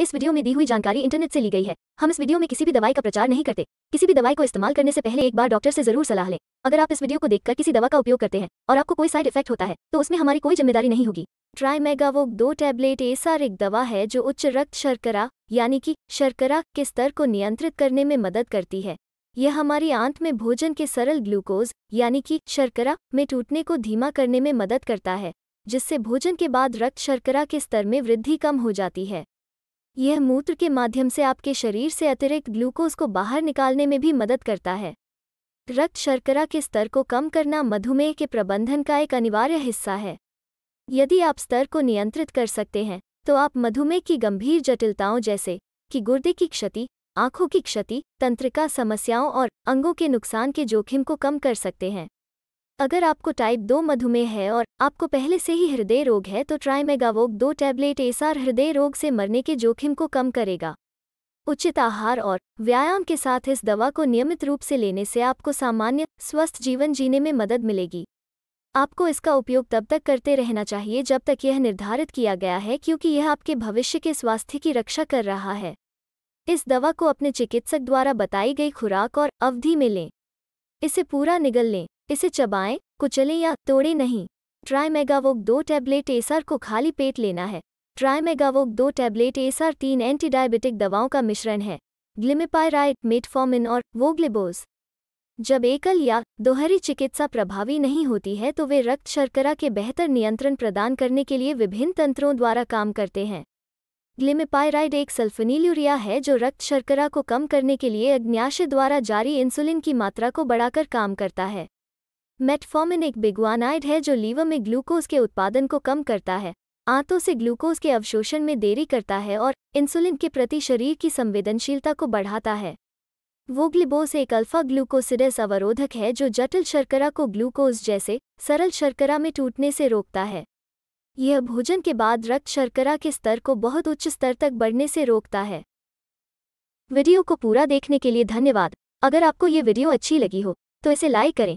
इस वीडियो में दी हुई जानकारी इंटरनेट से ली गई है हम इस वीडियो में किसी भी दवाई का प्रचार नहीं करते किसी भी दवाई को इस्तेमाल करने से पहले एक बार डॉक्टर से जरूर सलाह लें अगर आप इस वीडियो को देखकर किसी दवा का उपयोग करते हैं और आपको कोई साइड इफेक्ट होता है तो उसमें हमारी कोई जिम्मेदारी नहीं होगी ट्राई ट्राईमेगावोक दो टैबलेट एसार एक दवा है जो उच्च रक्त शर्करा यानी कि शर्करा के स्तर को नियंत्रित करने में मदद करती है यह हमारी आंत में भोजन के सरल ग्लूकोज यानी कि शर्करा में टूटने को धीमा करने में मदद करता है जिससे भोजन के बाद रक्त शर्करा के स्तर में वृद्धि कम हो जाती है यह मूत्र के माध्यम से आपके शरीर से अतिरिक्त ग्लूकोज को बाहर निकालने में भी मदद करता है रक्त शर्करा के स्तर को कम करना मधुमेह के प्रबंधन का एक अनिवार्य हिस्सा है यदि आप स्तर को नियंत्रित कर सकते हैं तो आप मधुमेह की गंभीर जटिलताओं जैसे कि गुर्दे की क्षति आंखों की क्षति तंत्रिका समस्याओं और अंगों के नुकसान के जोखिम को कम कर सकते हैं अगर आपको टाइप दो मधुमेह है और आपको पहले से ही हृदय रोग है तो ट्राइमेगावोक दो टैबलेट एसआर हृदय रोग से मरने के जोखिम को कम करेगा उचित आहार और व्यायाम के साथ इस दवा को नियमित रूप से लेने से आपको सामान्य स्वस्थ जीवन जीने में मदद मिलेगी आपको इसका उपयोग तब तक करते रहना चाहिए जब तक यह निर्धारित किया गया है क्योंकि यह आपके भविष्य के स्वास्थ्य की रक्षा कर रहा है इस दवा को अपने चिकित्सक द्वारा बताई गई खुराक और अवधि में लें इसे पूरा निगल लें इसे चबाएं कुचलें या तोड़े नहीं ट्राई मेगावोक दो टैबलेट एसआर को खाली पेट लेना है ट्राई मेगावोक दो टैबलेट एसआर तीन एंटी डायबिटिक दवाओं का मिश्रण है ग्लिमिपायराइड मेटफॉर्मिन और वोग्लिबोज जब एकल या दोहरी चिकित्सा प्रभावी नहीं होती है तो वे रक्त शर्करा के बेहतर नियंत्रण प्रदान करने के लिए विभिन्न तंत्रों द्वारा काम करते हैं ग्लिमिपायराइड एक सल्फनीलूरिया है जो रक्त शर्करा को कम करने के लिए अग्न्याशय द्वारा जारी इंसुलिन की मात्रा को बढ़ाकर काम करता है मेटफॉर्मिन एक बिगुआनाइड है जो लीवर में ग्लूकोज के उत्पादन को कम करता है आंतों से ग्लूकोज के अवशोषण में देरी करता है और इंसुलिन के प्रति शरीर की संवेदनशीलता को बढ़ाता है वोग्लिबोस एक अल्फा ग्लूकोसिडस अवरोधक है जो जटिल शर्करा को ग्लूकोज जैसे सरल शर्करा में टूटने से रोकता है यह भोजन के बाद रक्त शर्करा के स्तर को बहुत उच्च स्तर तक बढ़ने से रोकता है वीडियो को पूरा देखने के लिए धन्यवाद अगर आपको ये वीडियो अच्छी लगी हो तो इसे लाइक करें